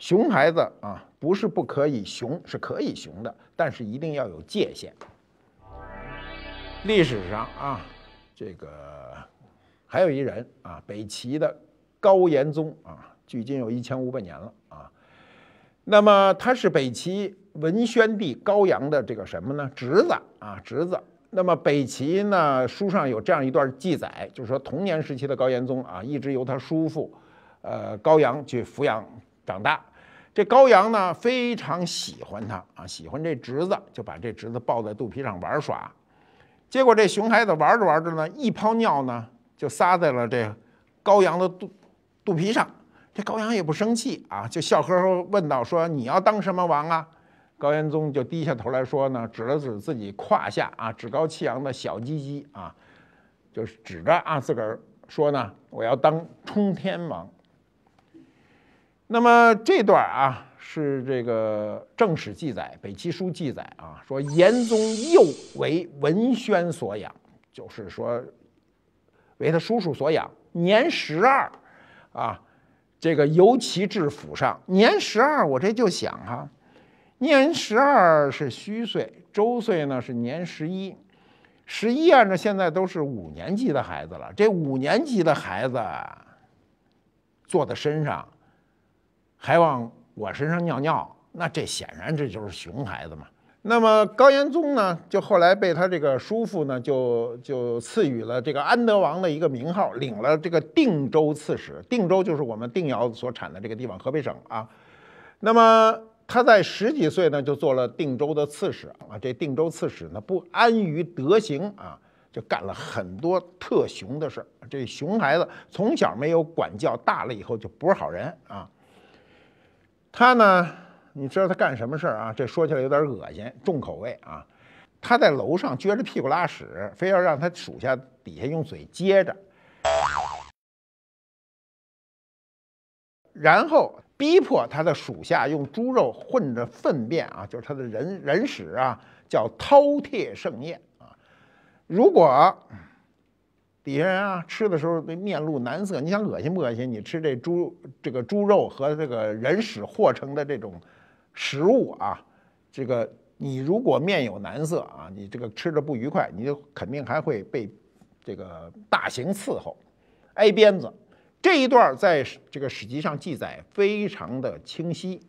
熊孩子啊，不是不可以熊，是可以熊的，但是一定要有界限。历史上啊，这个还有一人啊，北齐的高延宗啊，距今有一千五百年了啊。那么他是北齐文宣帝高阳的这个什么呢？侄子啊，侄子。那么北齐呢，书上有这样一段记载，就是说童年时期的高延宗啊，一直由他叔父，呃，高阳去抚养长大。这高阳呢非常喜欢他啊，喜欢这侄子，就把这侄子抱在肚皮上玩耍。结果这熊孩子玩着玩着呢，一泡尿呢就撒在了这高阳的肚肚皮上。这高阳也不生气啊，就笑呵呵问道：“说你要当什么王啊？”高延宗就低下头来说呢，指了指自己胯下啊，趾高气扬的小鸡鸡啊，就是指着啊自个儿说呢：“我要当冲天王。”那么这段啊是这个正史记载，《北齐书》记载啊，说严宗幼为文宣所养，就是说为他叔叔所养。年十二，啊，这个尤其至府上。年十二，我这就想哈，年十二是虚岁，周岁呢是年十一，十一按照现在都是五年级的孩子了。这五年级的孩子坐在身上。还往我身上尿尿，那这显然这就是熊孩子嘛。那么高延宗呢，就后来被他这个叔父呢，就就赐予了这个安德王的一个名号，领了这个定州刺史。定州就是我们定窑所产的这个地方，河北省啊。那么他在十几岁呢，就做了定州的刺史啊。这定州刺史呢，不安于德行啊，就干了很多特熊的事儿。这熊孩子从小没有管教，大了以后就不是好人啊。他呢？你知道他干什么事儿啊？这说起来有点恶心，重口味啊！他在楼上撅着屁股拉屎，非要让他属下底下用嘴接着，然后逼迫他的属下用猪肉混着粪便啊，就是他的人人屎啊，叫饕餮盛宴啊！如果……底下人啊，吃的时候那面露难色。你想恶心不恶心？你吃这猪这个猪肉和这个人屎和成的这种食物啊，这个你如果面有难色啊，你这个吃着不愉快，你就肯定还会被这个大刑伺候，挨鞭子。这一段在这个史籍上记载非常的清晰。